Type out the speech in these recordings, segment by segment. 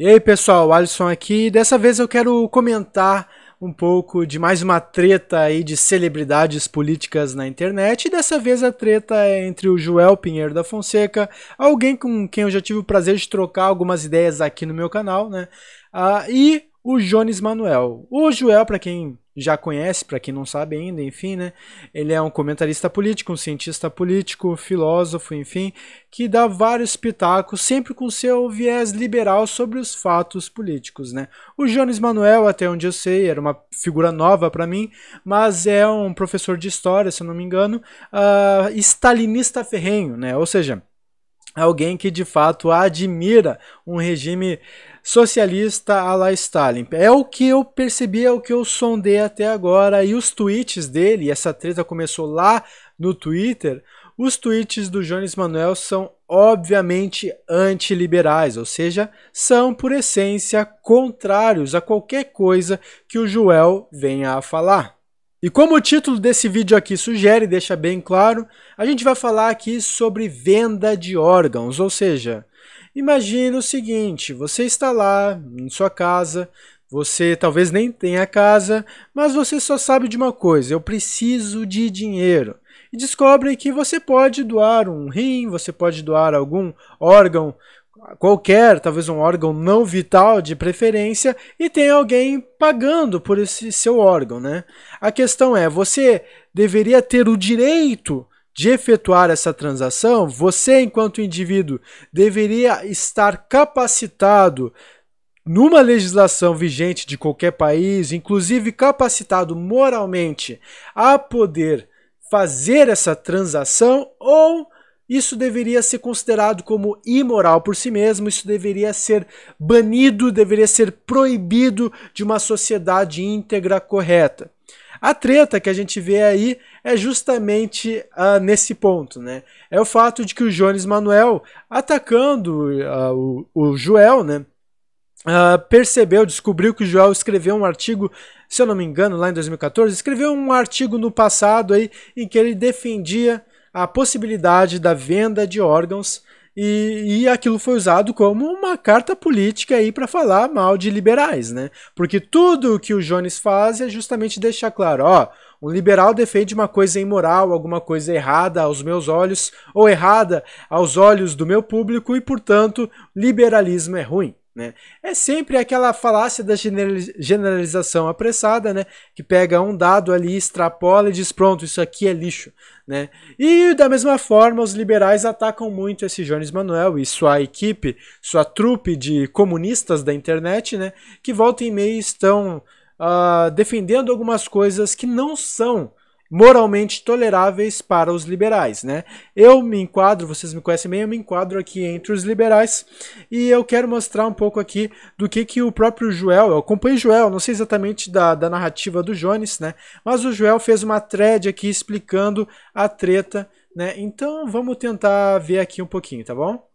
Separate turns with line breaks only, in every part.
E aí pessoal, Alisson aqui. Dessa vez eu quero comentar um pouco de mais uma treta aí de celebridades políticas na internet. E dessa vez a treta é entre o Joel Pinheiro da Fonseca, alguém com quem eu já tive o prazer de trocar algumas ideias aqui no meu canal, né? Ah, e o Jones Manuel. O Joel, para quem já conhece, para quem não sabe ainda, enfim, né? Ele é um comentarista político, um cientista político, filósofo, enfim, que dá vários pitacos, sempre com seu viés liberal sobre os fatos políticos, né? O Jones Manuel, até onde eu sei, era uma figura nova para mim, mas é um professor de história, se eu não me engano, uh, stalinista ferrenho, né? Ou seja, alguém que de fato admira um regime socialista a la Stalin. É o que eu percebi, é o que eu sondei até agora. E os tweets dele, essa treta começou lá no Twitter, os tweets do Jones Manuel são obviamente antiliberais, ou seja, são por essência contrários a qualquer coisa que o Joel venha a falar. E como o título desse vídeo aqui sugere, deixa bem claro, a gente vai falar aqui sobre venda de órgãos, ou seja, Imagina o seguinte: você está lá em sua casa, você talvez nem tenha casa, mas você só sabe de uma coisa: eu preciso de dinheiro. E descobrem que você pode doar um rim, você pode doar algum órgão qualquer, talvez um órgão não vital de preferência, e tem alguém pagando por esse seu órgão, né? A questão é, você deveria ter o direito de efetuar essa transação, você, enquanto indivíduo, deveria estar capacitado numa legislação vigente de qualquer país, inclusive capacitado moralmente a poder fazer essa transação ou isso deveria ser considerado como imoral por si mesmo, isso deveria ser banido, deveria ser proibido de uma sociedade íntegra correta. A treta que a gente vê aí é justamente uh, nesse ponto, né? É o fato de que o Jones Manuel, atacando uh, o, o Joel, né? Uh, percebeu, descobriu que o Joel escreveu um artigo, se eu não me engano, lá em 2014, escreveu um artigo no passado aí em que ele defendia a possibilidade da venda de órgãos e, e aquilo foi usado como uma carta política aí para falar mal de liberais, né? Porque tudo o que o Jones faz é justamente deixar claro, ó, um liberal defende uma coisa imoral, alguma coisa errada aos meus olhos, ou errada aos olhos do meu público, e, portanto, liberalismo é ruim. Né? É sempre aquela falácia da generalização apressada, né? que pega um dado ali, extrapola e diz: pronto, isso aqui é lixo. Né? E da mesma forma, os liberais atacam muito esse Jones Manuel e sua equipe, sua trupe de comunistas da internet, né? que volta e meia estão uh, defendendo algumas coisas que não são moralmente toleráveis para os liberais, né? Eu me enquadro, vocês me conhecem bem, eu me enquadro aqui entre os liberais e eu quero mostrar um pouco aqui do que que o próprio Joel, eu acompanho o Joel, não sei exatamente da, da narrativa do Jones, né? Mas o Joel fez uma thread aqui explicando a treta, né? Então vamos tentar ver aqui um pouquinho, tá bom?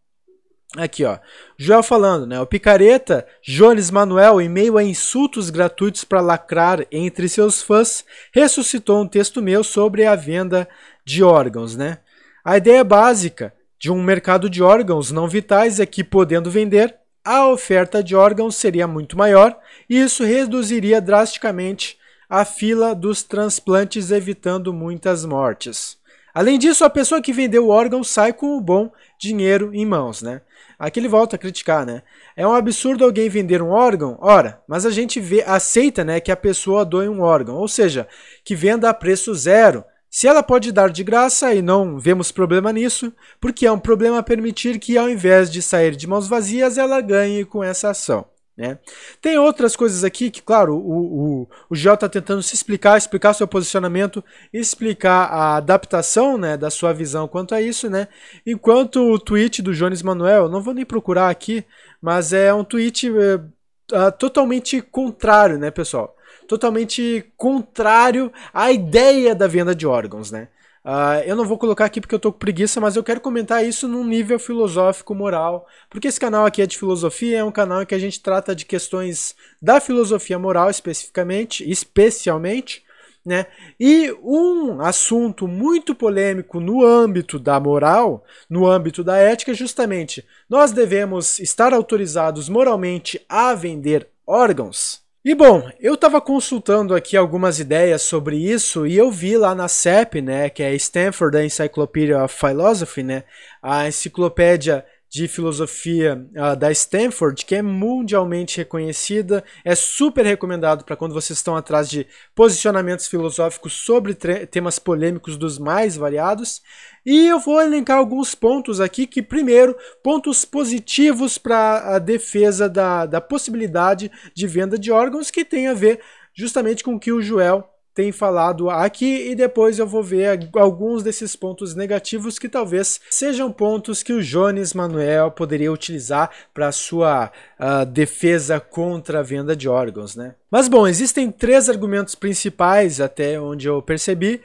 Aqui, ó. Joel falando, né? O picareta Jones Manuel, em meio a insultos gratuitos para lacrar entre seus fãs, ressuscitou um texto meu sobre a venda de órgãos, né? A ideia básica de um mercado de órgãos não vitais é que, podendo vender, a oferta de órgãos seria muito maior e isso reduziria drasticamente a fila dos transplantes, evitando muitas mortes. Além disso, a pessoa que vendeu o órgão sai com o bom dinheiro em mãos, né? Aqui ele volta a criticar, né? É um absurdo alguém vender um órgão? Ora, mas a gente vê, aceita, né, que a pessoa doe um órgão, ou seja, que venda a preço zero. Se ela pode dar de graça e não vemos problema nisso, porque é um problema permitir que ao invés de sair de mãos vazias, ela ganhe com essa ação. Né? Tem outras coisas aqui que, claro, o, o, o Geo está tentando se explicar, explicar seu posicionamento, explicar a adaptação né, da sua visão quanto a isso. Né? Enquanto o tweet do Jones Manuel, não vou nem procurar aqui, mas é um tweet é, é, totalmente contrário, né, pessoal? Totalmente contrário à ideia da venda de órgãos, né? Uh, eu não vou colocar aqui porque eu tô com preguiça, mas eu quero comentar isso num nível filosófico moral, porque esse canal aqui é de filosofia, é um canal em que a gente trata de questões da filosofia moral especificamente, especialmente, né? E um assunto muito polêmico no âmbito da moral, no âmbito da ética, é justamente nós devemos estar autorizados moralmente a vender órgãos. E bom, eu estava consultando aqui algumas ideias sobre isso e eu vi lá na CEP, né, que é Stanford Encyclopedia of Philosophy, né, a enciclopédia de filosofia uh, da Stanford, que é mundialmente reconhecida, é super recomendado para quando vocês estão atrás de posicionamentos filosóficos sobre temas polêmicos dos mais variados. E eu vou elencar alguns pontos aqui que, primeiro, pontos positivos para a defesa da, da possibilidade de venda de órgãos que tem a ver justamente com o que o Joel tem falado aqui e depois eu vou ver alguns desses pontos negativos que talvez sejam pontos que o Jones Manuel poderia utilizar para sua uh, defesa contra a venda de órgãos, né? Mas bom, existem três argumentos principais até onde eu percebi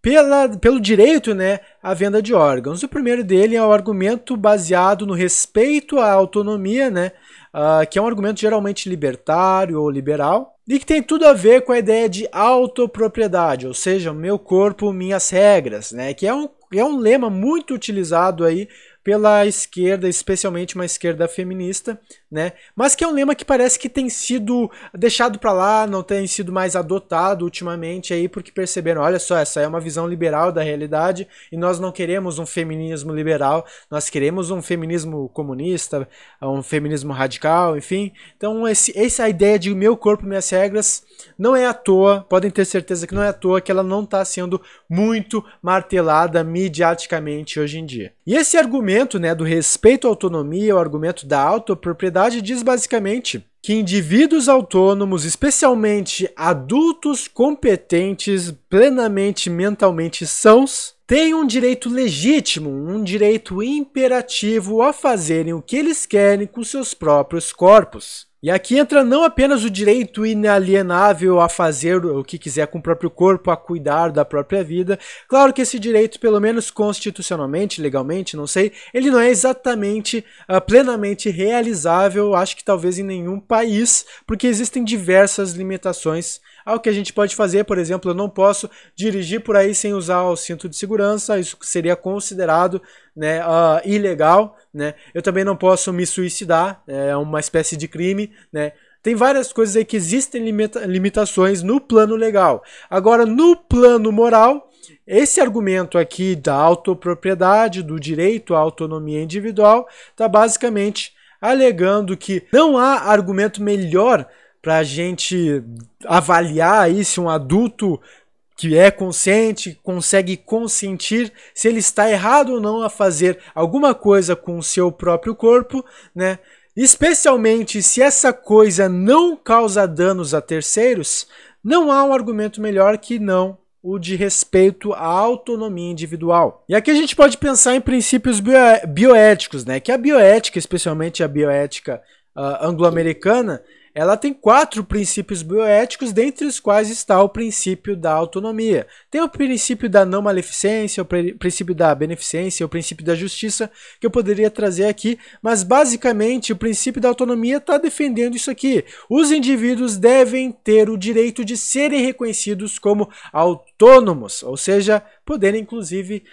pela, pelo direito né, à venda de órgãos. O primeiro dele é o argumento baseado no respeito à autonomia, né, uh, que é um argumento geralmente libertário ou liberal, e que tem tudo a ver com a ideia de autopropriedade, ou seja, meu corpo, minhas regras, né? Que é um, é um lema muito utilizado aí pela esquerda, especialmente uma esquerda feminista, né? Mas que é um lema que parece que tem sido deixado para lá, não tem sido mais adotado ultimamente aí, porque perceberam, olha só, essa é uma visão liberal da realidade e nós não queremos um feminismo liberal, nós queremos um feminismo comunista, um feminismo radical, enfim. Então esse, essa é ideia de meu corpo, minhas regras, não é à toa, podem ter certeza que não é à toa que ela não está sendo muito martelada mediaticamente hoje em dia. E esse argumento, né, do respeito à autonomia, o argumento da autopropriedade diz basicamente que indivíduos autônomos, especialmente adultos competentes, plenamente mentalmente sãos, têm um direito legítimo, um direito imperativo a fazerem o que eles querem com seus próprios corpos. E aqui entra não apenas o direito inalienável a fazer o que quiser com o próprio corpo, a cuidar da própria vida. Claro que esse direito, pelo menos constitucionalmente, legalmente, não sei, ele não é exatamente uh, plenamente realizável, acho que talvez em nenhum país, porque existem diversas limitações Algo que a gente pode fazer, por exemplo, eu não posso dirigir por aí sem usar o cinto de segurança, isso seria considerado né, uh, ilegal. Né? Eu também não posso me suicidar, é uma espécie de crime. Né? Tem várias coisas aí que existem limita limitações no plano legal. Agora, no plano moral, esse argumento aqui da autopropriedade, do direito à autonomia individual, está basicamente alegando que não há argumento melhor para a gente avaliar aí se um adulto que é consciente, consegue consentir se ele está errado ou não a fazer alguma coisa com o seu próprio corpo, né? Especialmente se essa coisa não causa danos a terceiros, não há um argumento melhor que não o de respeito à autonomia individual. E aqui a gente pode pensar em princípios bio bioéticos, né? Que a bioética, especialmente a bioética uh, anglo-americana, ela tem quatro princípios bioéticos, dentre os quais está o princípio da autonomia. Tem o princípio da não maleficência, o princípio da beneficência, o princípio da justiça, que eu poderia trazer aqui, mas basicamente o princípio da autonomia está defendendo isso aqui. Os indivíduos devem ter o direito de serem reconhecidos como autônomos, ou seja, poderem inclusive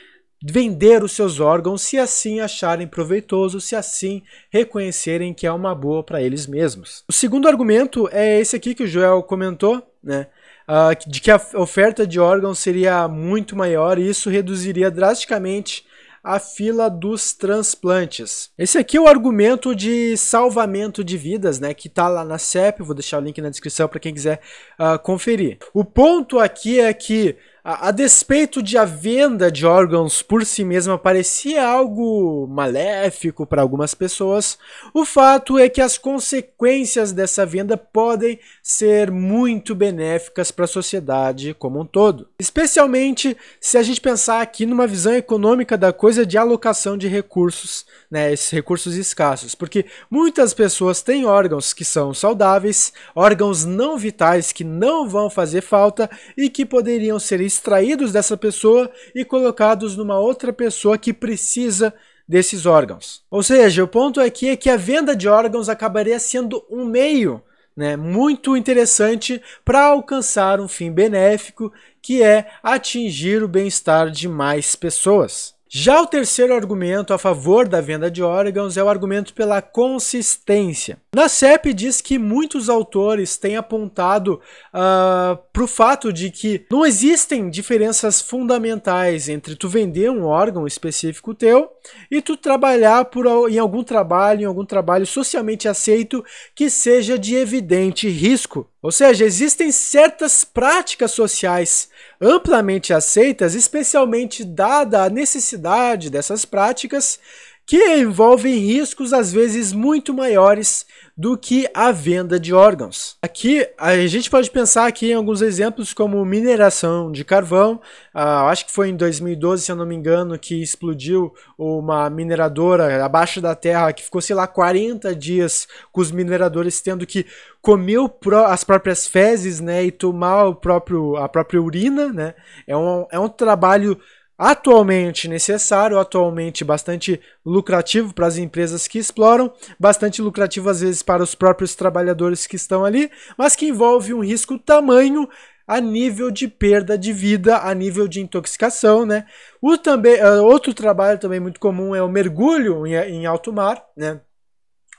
vender os seus órgãos se assim acharem proveitoso, se assim reconhecerem que é uma boa para eles mesmos. O segundo argumento é esse aqui que o Joel comentou, né? Uh, de que a oferta de órgãos seria muito maior e isso reduziria drasticamente a fila dos transplantes. Esse aqui é o argumento de salvamento de vidas, né, que tá lá na CEP, vou deixar o link na descrição para quem quiser uh, conferir. O ponto aqui é que a, a, despeito de a venda de órgãos por si mesma parecia algo maléfico para algumas pessoas, o fato é que as consequências dessa venda podem ser muito benéficas para a sociedade como um todo. Especialmente se a gente pensar aqui numa visão econômica da coisa de alocação de recursos, né, esses recursos escassos, porque muitas pessoas têm órgãos que são saudáveis, órgãos não vitais que não vão fazer falta e que poderiam ser extraídos dessa pessoa e colocados numa outra pessoa que precisa desses órgãos. Ou seja, o ponto aqui é que a venda de órgãos acabaria sendo um meio né, muito interessante para alcançar um fim benéfico que é atingir o bem-estar de mais pessoas. Já o terceiro argumento a favor da venda de órgãos é o argumento pela consistência. Na CEP diz que muitos autores têm apontado uh, ah, para o fato de que não existem diferenças fundamentais entre tu vender um órgão específico teu e tu trabalhar por, em algum trabalho, em algum trabalho socialmente aceito que seja de evidente risco. Ou seja, existem certas práticas sociais amplamente aceitas, especialmente dada a necessidade dessas práticas, que envolvem riscos às vezes muito maiores do que a venda de órgãos. Aqui a gente pode pensar aqui em alguns exemplos como mineração de carvão. Ah, acho que foi em 2012, se eu não me engano, que explodiu uma mineradora abaixo da terra que ficou, sei lá, 40 dias com os mineradores tendo que comer as próprias fezes né, e tomar o próprio, a própria urina. Né? É, um, é um trabalho atualmente necessário, atualmente bastante lucrativo para as empresas que exploram, bastante lucrativo às vezes para os próprios trabalhadores que estão ali, mas que envolve um risco tamanho a nível de perda de vida, a nível de intoxicação, né? O também, eh, outro trabalho também muito comum é o mergulho em, em alto mar, né?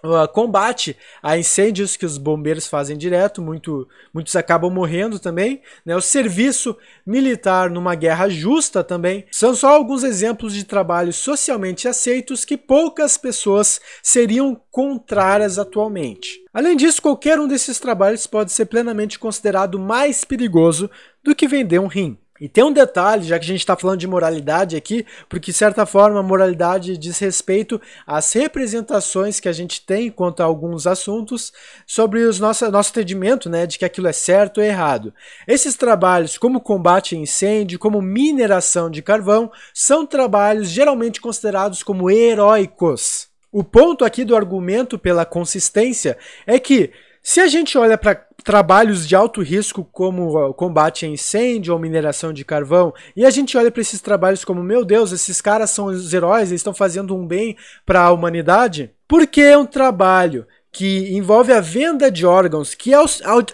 Uh, combate a incêndios que os bombeiros fazem direto, muito, muitos acabam morrendo também, né? o serviço militar numa guerra justa também. São só alguns exemplos de trabalhos socialmente aceitos que poucas pessoas seriam contrárias atualmente. Além disso, qualquer um desses trabalhos pode ser plenamente considerado mais perigoso do que vender um rim. E tem um detalhe, já que a gente está falando de moralidade aqui, porque de certa forma a moralidade diz respeito às representações que a gente tem quanto a alguns assuntos sobre o nosso, nosso entendimento né, de que aquilo é certo ou errado. Esses trabalhos, como combate a incêndio, como mineração de carvão, são trabalhos geralmente considerados como heróicos. O ponto aqui do argumento pela consistência é que, se a gente olha para trabalhos de alto risco como ah, combate a incêndio ou mineração de carvão. E a gente olha para esses trabalhos como, meu Deus, esses caras são os heróis, eles estão fazendo um bem para a humanidade. Porque é um trabalho que envolve a venda de órgãos que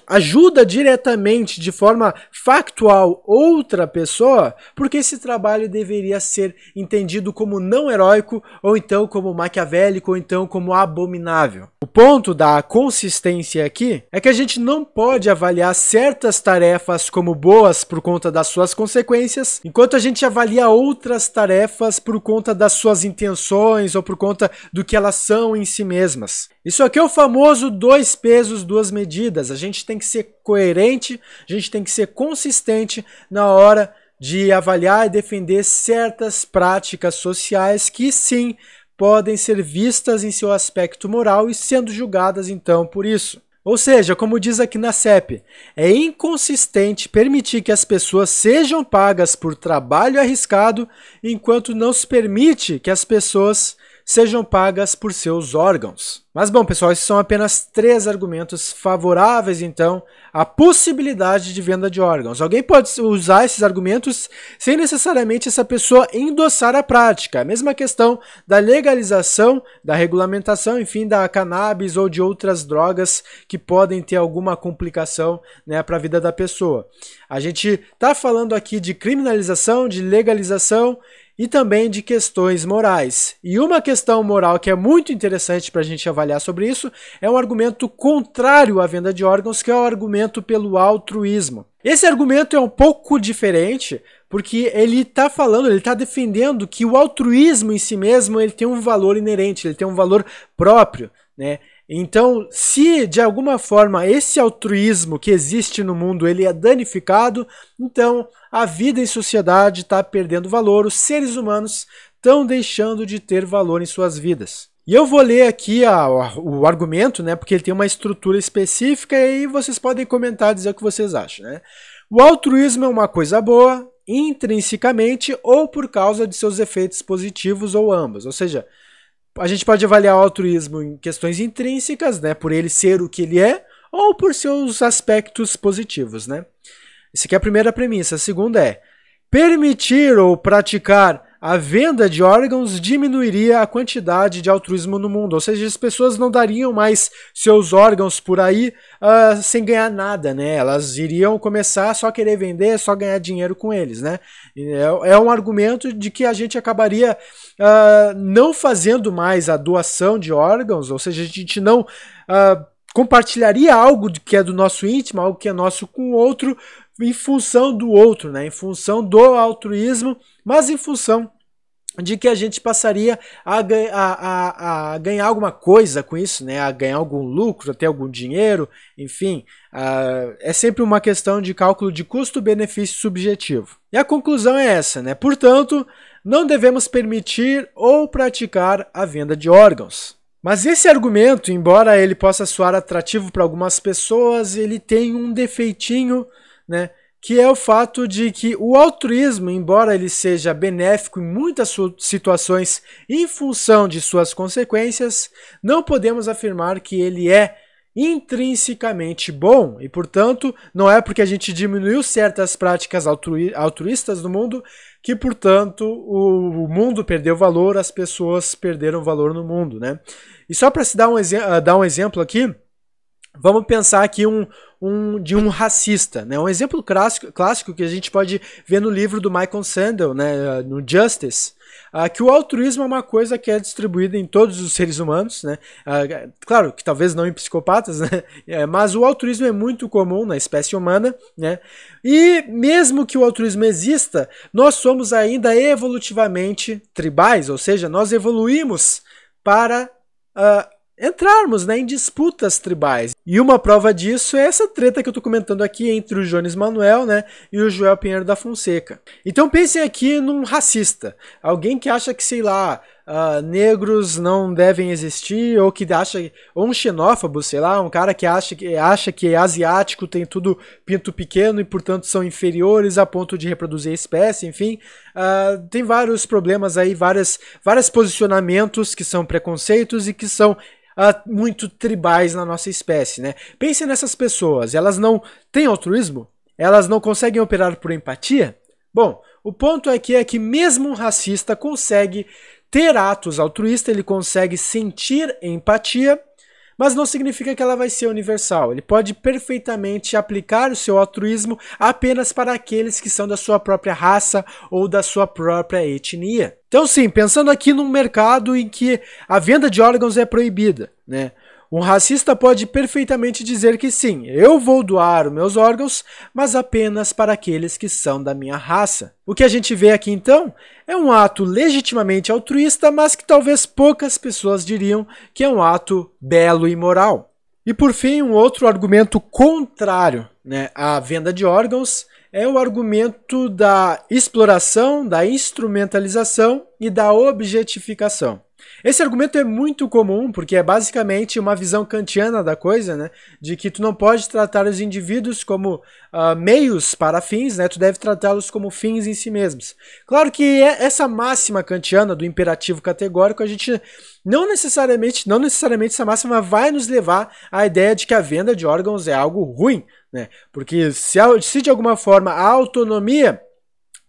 ajuda diretamente, de forma factual, outra pessoa, porque esse trabalho deveria ser entendido como não heróico, ou então como maquiavélico, ou então como abominável. O ponto da consistência aqui é que a gente não pode avaliar certas tarefas como boas por conta das suas consequências, enquanto a gente avalia outras tarefas por conta das suas intenções ou por conta do que elas são em si mesmas. Isso aqui é o famoso dois pesos, duas medidas. A gente tem que ser coerente, a gente tem que ser consistente na hora de avaliar e defender certas práticas sociais que sim podem ser vistas em seu aspecto moral e sendo julgadas então por isso. Ou seja, como diz aqui na CEP, é inconsistente permitir que as pessoas sejam pagas por trabalho arriscado enquanto não se permite que as pessoas sejam pagas por seus órgãos. Mas bom, pessoal, esses são apenas três argumentos favoráveis, então, à possibilidade de venda de órgãos. Alguém pode usar esses argumentos sem necessariamente essa pessoa endossar a prática. A mesma questão da legalização, da regulamentação, enfim, da cannabis ou de outras drogas que podem ter alguma complicação né, para a vida da pessoa. A gente está falando aqui de criminalização, de legalização e também de questões morais. E uma questão moral que é muito interessante para a gente avaliar sobre isso é um argumento contrário à venda de órgãos, que é o argumento pelo altruísmo. Esse argumento é um pouco diferente, porque ele está falando, ele está defendendo que o altruísmo em si mesmo ele tem um valor inerente, ele tem um valor próprio, né? Então, se de alguma forma esse altruísmo que existe no mundo ele é danificado, então a vida em sociedade está perdendo valor, os seres humanos estão deixando de ter valor em suas vidas. E eu vou ler aqui a, a, o argumento, né, porque ele tem uma estrutura específica e vocês podem comentar, dizer o que vocês acham. Né? O altruísmo é uma coisa boa, intrinsecamente ou por causa de seus efeitos positivos ou ambas. Ou seja, a gente pode avaliar o altruísmo em questões intrínsecas, né, por ele ser o que ele é, ou por seus aspectos positivos, né? Essa aqui é a primeira premissa. A segunda é: permitir ou praticar a venda de órgãos diminuiria a quantidade de altruísmo no mundo. Ou seja, as pessoas não dariam mais seus órgãos por aí uh, sem ganhar nada, né? Elas iriam começar só querer vender, só ganhar dinheiro com eles, né? É, é, um argumento de que a gente acabaria uh, não fazendo mais a doação de órgãos, ou seja, a gente não. Uh, compartilharia algo que é do nosso íntimo, algo que é nosso com o outro, em função do outro, né? em função do altruísmo, mas em função de que a gente passaria a, a, a, a, ganhar alguma coisa com isso, né? a ganhar algum lucro, até algum dinheiro, enfim. Uh, é sempre uma questão de cálculo de custo-benefício subjetivo. E a conclusão é essa, né? Portanto, não devemos permitir ou praticar a venda de órgãos. Mas esse argumento, embora ele possa soar atrativo para algumas pessoas, ele tem um defeitinho, né? Que é o fato de que o altruísmo, embora ele seja benéfico em muitas situações em função de suas consequências, não podemos afirmar que ele é intrinsecamente bom e, portanto, não é porque a gente diminuiu certas práticas altrui altruístas do mundo que, portanto, o, mundo perdeu valor, as pessoas perderam valor no mundo, né? E só para se dar um, ah, dar um exemplo aqui, vamos pensar aqui um, um, de um racista, né? Um exemplo clássico, clássico que a gente pode ver no livro do Michael Sandel, né? No Justice, ah, que o altruísmo é uma coisa que é distribuída em todos os seres humanos, né? Ah, claro que talvez não em psicopatas, né? É, mas o altruísmo é muito comum na espécie humana, né? E mesmo que o altruísmo exista, nós somos ainda evolutivamente tribais, ou seja, nós evoluímos para ah, entrarmos né, em disputas tribais. E uma prova disso é essa treta que eu estou comentando aqui entre o Jones Manuel né, e o Joel Pinheiro da Fonseca. Então pensem aqui num racista, alguém que acha que, sei lá, uh, negros não devem existir, ou que acha, ou um xenófobo, sei lá, um cara que acha que, acha que asiático tem tudo pinto pequeno e portanto são inferiores a ponto de reproduzir a espécie, enfim. Uh, tem vários problemas aí, várias, vários posicionamentos que são preconceitos e que são uh, muito tribais na nossa espécie, né? Pense nessas pessoas, elas não têm altruísmo? Elas não conseguem operar por empatia? Bom, o ponto aqui é, é que mesmo um racista consegue ter atos altruístas, ele consegue sentir empatia, mas não significa que ela vai ser universal. Ele pode perfeitamente aplicar o seu altruísmo apenas para aqueles que são da sua própria raça ou da sua própria etnia. Então, sim, pensando aqui num mercado em que a venda de órgãos é proibida, né? Um racista pode perfeitamente dizer que sim, eu vou doar os meus órgãos, mas apenas para aqueles que são da minha raça. O que a gente vê aqui então é um ato legitimamente altruísta, mas que talvez poucas pessoas diriam que é um ato belo e moral. E por fim, um outro argumento contrário né, à venda de órgãos é o argumento da exploração, da instrumentalização e da objetificação. Esse argumento é muito comum, porque é basicamente uma visão kantiana da coisa, né? De que tu não pode tratar os indivíduos como uh, meios para fins, né? Tu deve tratá-los como fins em si mesmos. Claro que é essa máxima kantiana do imperativo categórico, a gente não necessariamente, não necessariamente essa máxima vai nos levar à ideia de que a venda de órgãos é algo ruim, né? Porque se, se de alguma forma a autonomia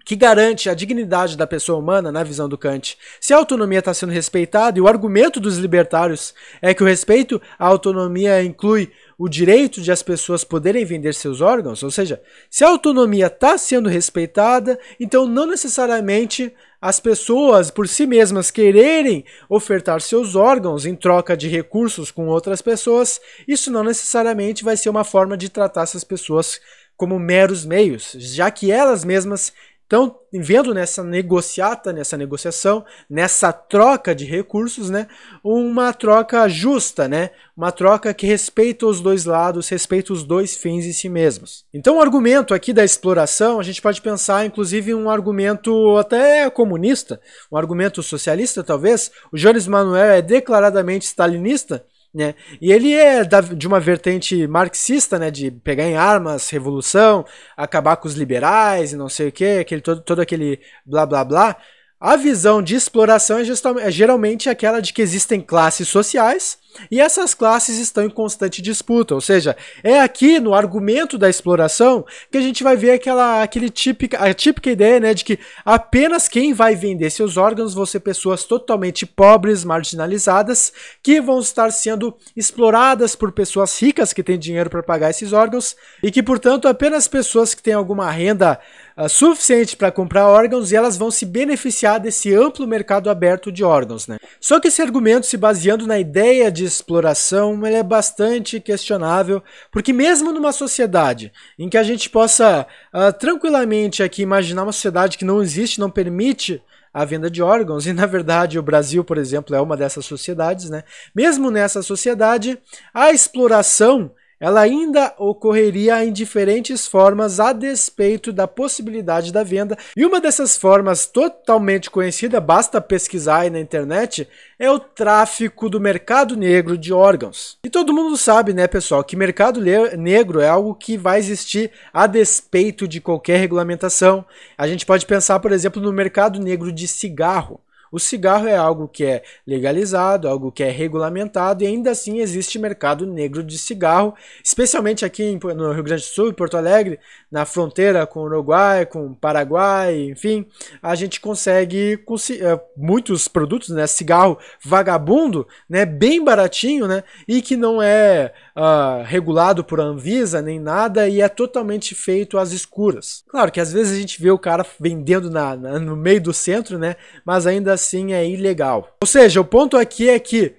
que garante a dignidade da pessoa humana na visão do Kant. Se a autonomia está sendo respeitada, e o argumento dos libertários é que o respeito à autonomia inclui o direito de as pessoas poderem vender seus órgãos, ou seja, se a autonomia está sendo respeitada, então não necessariamente as pessoas por si mesmas quererem ofertar seus órgãos em troca de recursos com outras pessoas, isso não necessariamente vai ser uma forma de tratar essas pessoas como meros meios, já que elas mesmas então, vendo nessa negociata, nessa negociação, nessa troca de recursos, né, uma troca justa, né, uma troca que respeita os dois lados, respeita os dois fins em si mesmos. Então, o argumento aqui da exploração, a gente pode pensar, inclusive, um argumento até comunista, um argumento socialista, talvez. O Jones Manuel é declaradamente stalinista, né? E ele é da, de uma vertente marxista, né, de pegar em armas, revolução, acabar com os liberais e não sei o que, aquele, todo, todo aquele blá blá blá. A visão de exploração é, é geralmente aquela de que existem classes sociais e essas classes estão em constante disputa, ou seja, é aqui no argumento da exploração que a gente vai ver aquela aquele típica, a típica ideia né, de que apenas quem vai vender seus órgãos vão ser pessoas totalmente pobres, marginalizadas, que vão estar sendo exploradas por pessoas ricas que têm dinheiro para pagar esses órgãos e que, portanto, apenas pessoas que têm alguma renda uh, suficiente para comprar órgãos e elas vão se beneficiar desse amplo mercado aberto de órgãos. Né? Só que esse argumento se baseando na ideia de de exploração é bastante questionável, porque mesmo numa sociedade em que a gente possa uh, tranquilamente aqui imaginar uma sociedade que não existe, não permite a venda de órgãos, e na verdade o Brasil, por exemplo, é uma dessas sociedades, né? Mesmo nessa sociedade, a exploração ela ainda ocorreria em diferentes formas a despeito da possibilidade da venda. E uma dessas formas totalmente conhecida, basta pesquisar aí na internet, é o tráfico do mercado negro de órgãos. E todo mundo sabe, né, pessoal, que mercado negro é algo que vai existir a despeito de qualquer regulamentação. A gente pode pensar, por exemplo, no mercado negro de cigarro. O cigarro é algo que é legalizado, algo que é regulamentado e ainda assim existe mercado negro de cigarro, especialmente aqui no Rio Grande do Sul, em Porto Alegre, na fronteira com o Uruguai, com o Paraguai, enfim, a gente consegue eh, muitos produtos, né, cigarro vagabundo, né, bem baratinho, né, e que não é uh, regulado por Anvisa nem nada e é totalmente feito às escuras. Claro que às vezes a gente vê o cara vendendo na, na, no meio do centro, né? Mas ainda assim é ilegal. Ou seja, o ponto aqui é que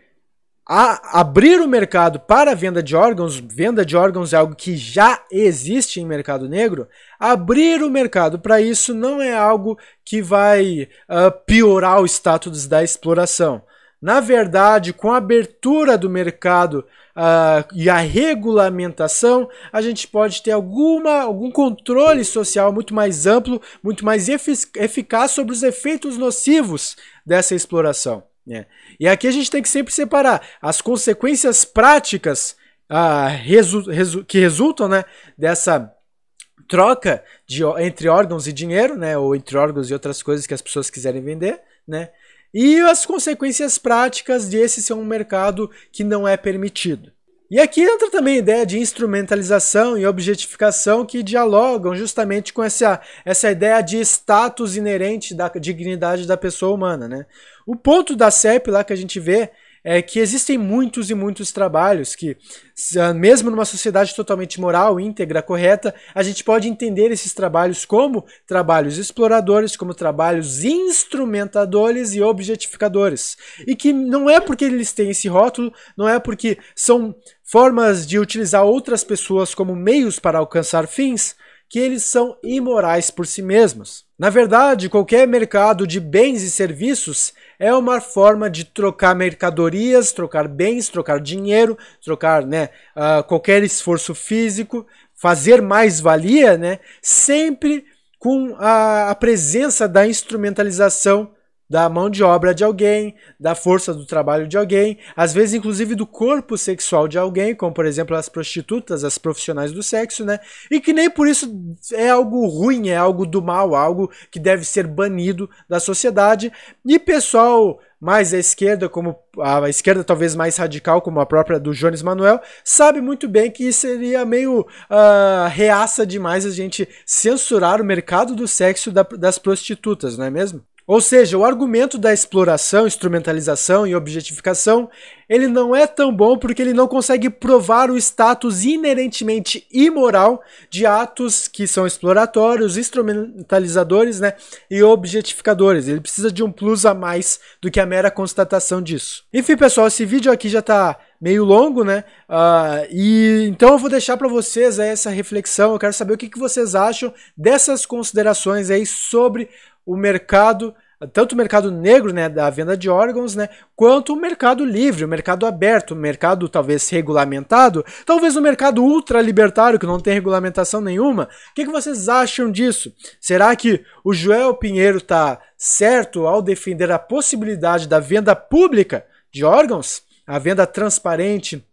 abrir o mercado para a venda de órgãos, venda de órgãos é algo que já existe em mercado negro, abrir o mercado para isso não é algo que vai uh, piorar o status da exploração. Na verdade, com a abertura do mercado uh, e a regulamentação, a gente pode ter alguma, algum controle social muito mais amplo, muito mais eficaz sobre os efeitos nocivos dessa exploração. Né? E aqui a gente tem que sempre separar as consequências práticas uh, resu resu que resultam né, dessa troca de, entre órgãos e dinheiro, né, ou entre órgãos e outras coisas que as pessoas quiserem vender, né? e as consequências práticas de esse ser um mercado que não é permitido. E aqui entra também a ideia de instrumentalização e objetificação que dialogam justamente com essa, essa ideia de status inerente da dignidade da pessoa humana. Né? O ponto da CEP lá que a gente vê é que existem muitos e muitos trabalhos que, ah, mesmo numa sociedade totalmente moral, íntegra, correta, a gente pode entender esses trabalhos como trabalhos exploradores, como trabalhos instrumentadores e objetificadores. E que não é porque eles têm esse rótulo, não é porque são formas de utilizar outras pessoas como meios para alcançar fins, que eles são imorais por si mesmos. Na verdade, qualquer mercado de bens e serviços é uma forma de trocar mercadorias, trocar bens, trocar dinheiro, trocar né, uh, qualquer esforço físico, fazer mais-valia, né, sempre com a, a presença da instrumentalização da mão de obra de alguém, da força do trabalho de alguém, às vezes inclusive do corpo sexual de alguém, como por exemplo as prostitutas, as profissionais do sexo, né? E que nem por isso é algo ruim, é algo do mal, algo que deve ser banido da sociedade. E pessoal mais à esquerda, como a esquerda talvez mais radical, como a própria do Jones Manuel, sabe muito bem que seria meio uh, reaça demais a gente censurar o mercado do sexo da, das prostitutas, não é mesmo? Ou seja, o argumento da exploração, instrumentalização e objetificação, ele não é tão bom porque ele não consegue provar o status inerentemente imoral de atos que são exploratórios, instrumentalizadores né, e objetificadores. Ele precisa de um plus a mais do que a mera constatação disso. Enfim, pessoal, esse vídeo aqui já está meio longo, né? Uh, e então eu vou deixar para vocês aí essa reflexão. Eu quero saber o que, que vocês acham dessas considerações aí sobre o mercado tanto o mercado negro, né, da venda de órgãos, né, quanto o mercado livre, o mercado aberto, o mercado talvez regulamentado, talvez o mercado ultralibertário que não tem regulamentação nenhuma. O que, que vocês acham disso? Será que o Joel Pinheiro está certo ao defender a possibilidade da venda pública de órgãos, a venda transparente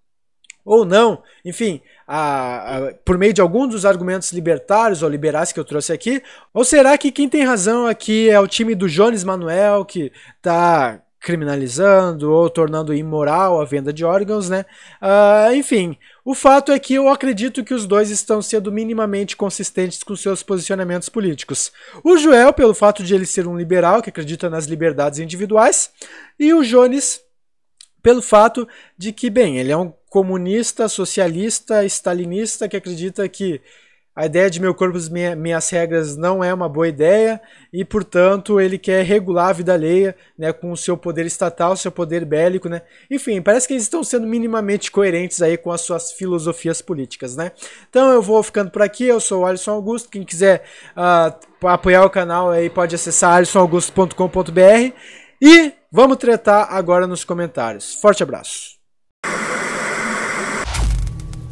ou não. Enfim, a, a, por meio de algum dos argumentos libertários ou liberais que eu trouxe aqui? Ou será que quem tem razão aqui é o time do Jones Manuel, que está criminalizando ou tornando imoral a venda de órgãos, né? Uh, enfim, o fato é que eu acredito que os dois estão sendo minimamente consistentes com seus posicionamentos políticos. O Joel, pelo fato de ele ser um liberal que acredita nas liberdades individuais, e o Jones, pelo fato de que, bem, ele é um comunista, socialista, stalinista que acredita que a ideia de meu corpo e minhas regras não é uma boa ideia e, portanto, ele quer regular a vida alheia né, com o seu poder estatal, seu poder bélico. Né? Enfim, parece que eles estão sendo minimamente coerentes aí com as suas filosofias políticas. Né? Então eu vou ficando por aqui, eu sou o Alisson Augusto, quem quiser uh, apoiar o canal aí pode acessar alissonaugusto.com.br e vamos tretar agora nos comentários. Forte abraço!